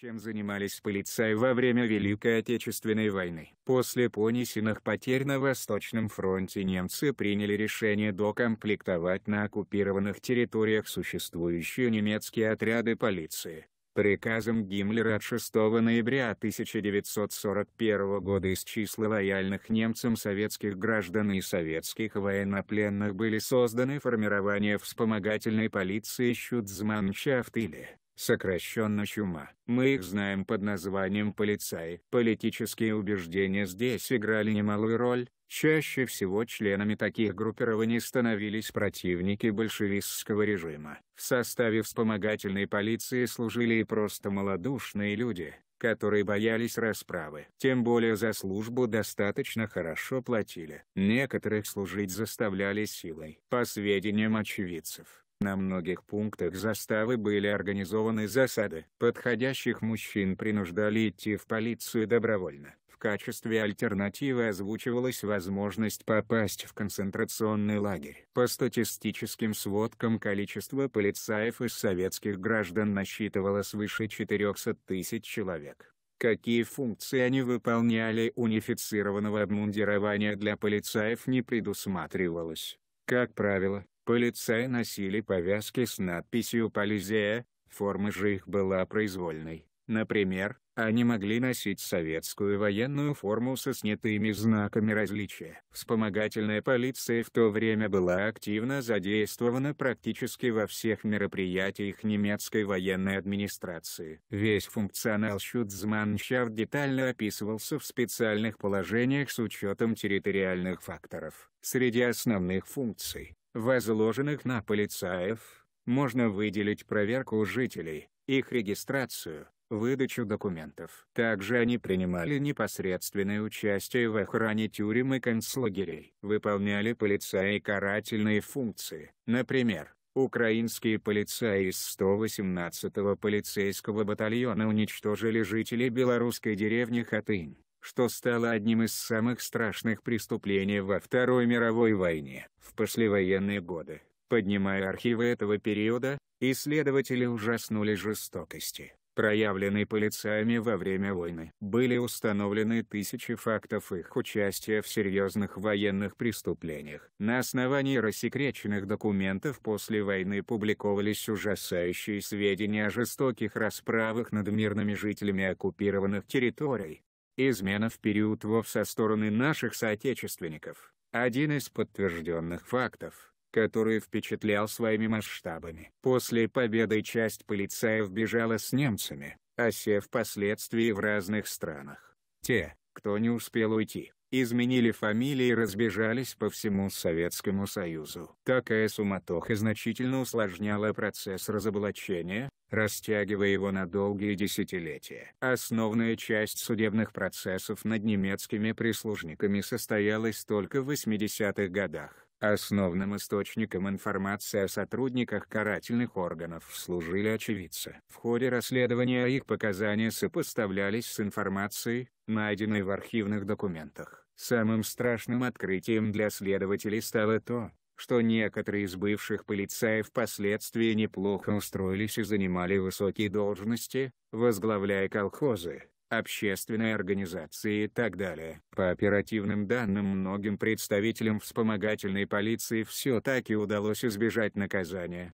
чем занимались полицаи во время Великой Отечественной войны. После понесенных потерь на Восточном фронте немцы приняли решение докомплектовать на оккупированных территориях существующие немецкие отряды полиции. Приказом Гиммлера от 6 ноября 1941 года из числа лояльных немцам советских граждан и советских военнопленных были созданы формирования вспомогательной полиции «Щудзманшафт» или сокращенно чума. Мы их знаем под названием полицаи. Политические убеждения здесь играли немалую роль. Чаще всего членами таких группирований становились противники большевистского режима. В составе вспомогательной полиции служили и просто малодушные люди, которые боялись расправы. Тем более за службу достаточно хорошо платили. Некоторых служить заставляли силой. По сведениям очевидцев, на многих пунктах заставы были организованы засады. Подходящих мужчин принуждали идти в полицию добровольно. В качестве альтернативы озвучивалась возможность попасть в концентрационный лагерь. По статистическим сводкам количество полицаев из советских граждан насчитывало свыше 400 тысяч человек. Какие функции они выполняли унифицированного обмундирования для полицаев не предусматривалось. Как правило, Полицаи носили повязки с надписью «Полизея», форма же их была произвольной. Например, они могли носить советскую военную форму со снятыми знаками различия. Вспомогательная полиция в то время была активно задействована практически во всех мероприятиях немецкой военной администрации. Весь функционал Шутцманшафт детально описывался в специальных положениях с учетом территориальных факторов. Среди основных функций возложенных на полицаев, можно выделить проверку жителей, их регистрацию, выдачу документов. Также они принимали непосредственное участие в охране тюрем и концлагерей. Выполняли полицаи карательные функции. Например, Украинские полицаи из 118-го полицейского батальона уничтожили жителей белорусской деревни Хатынь что стало одним из самых страшных преступлений во Второй мировой войне. В послевоенные годы, поднимая архивы этого периода, исследователи ужаснули жестокости, проявленной полицаями во время войны. Были установлены тысячи фактов их участия в серьезных военных преступлениях. На основании рассекреченных документов после войны публиковались ужасающие сведения о жестоких расправах над мирными жителями оккупированных территорий, Измена в период ВОВ со стороны наших соотечественников – один из подтвержденных фактов, который впечатлял своими масштабами. После победы часть полицаев бежала с немцами, осев впоследствии в разных странах. Те, кто не успел уйти, изменили фамилии и разбежались по всему Советскому Союзу. Такая суматоха значительно усложняла процесс разоблачения, растягивая его на долгие десятилетия. Основная часть судебных процессов над немецкими прислужниками состоялась только в 80-х годах. Основным источником информации о сотрудниках карательных органов служили очевидцы. В ходе расследования их показания сопоставлялись с информацией, найденной в архивных документах. Самым страшным открытием для следователей стало то, что некоторые из бывших полицаев впоследствии неплохо устроились и занимали высокие должности, возглавляя колхозы, общественные организации и так далее. По оперативным данным многим представителям вспомогательной полиции все-таки удалось избежать наказания.